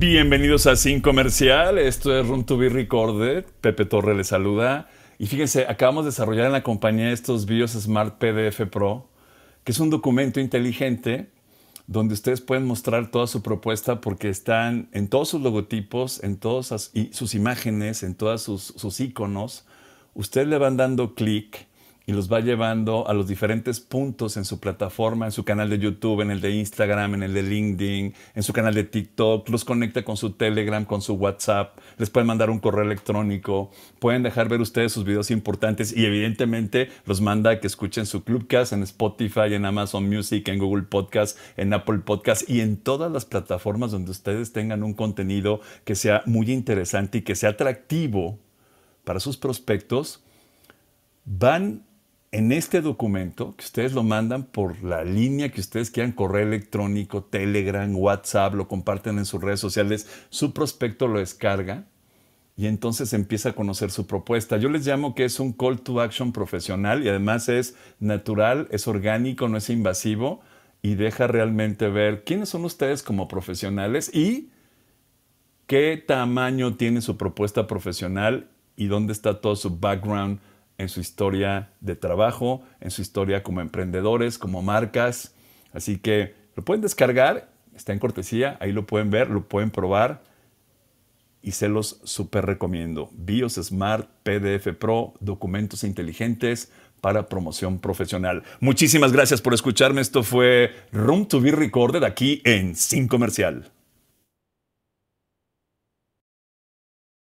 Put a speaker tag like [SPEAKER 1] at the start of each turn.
[SPEAKER 1] Bienvenidos a Sin Comercial, esto es Room to Be Recorded, Pepe Torre les saluda. Y fíjense, acabamos de desarrollar en la compañía estos videos Smart PDF Pro, que es un documento inteligente donde ustedes pueden mostrar toda su propuesta porque están en todos sus logotipos, en todas sus, imágenes, en todos sus, iconos. Ustedes le van dando clic y los va llevando a los diferentes puntos en su plataforma, en su canal de YouTube, en el de Instagram, en el de LinkedIn, en su canal de TikTok, los conecta con su Telegram, con su WhatsApp, les pueden mandar un correo electrónico, pueden dejar ver ustedes sus videos importantes y evidentemente los manda a que escuchen su Clubcast en Spotify, en Amazon Music, en Google Podcast, en Apple Podcast y en todas las plataformas donde ustedes tengan un contenido que sea muy interesante y que sea atractivo para sus prospectos, van en este documento, que ustedes lo mandan por la línea que ustedes quieran, correo electrónico, Telegram, WhatsApp, lo comparten en sus redes sociales, su prospecto lo descarga y entonces empieza a conocer su propuesta. Yo les llamo que es un call to action profesional y además es natural, es orgánico, no es invasivo y deja realmente ver quiénes son ustedes como profesionales y qué tamaño tiene su propuesta profesional y dónde está todo su background en su historia de trabajo, en su historia como emprendedores, como marcas. Así que lo pueden descargar, está en cortesía, ahí lo pueden ver, lo pueden probar y se los super recomiendo. BIOS Smart, PDF Pro, documentos inteligentes para promoción profesional. Muchísimas gracias por escucharme. Esto fue Room to be Recorded aquí en Sin Comercial.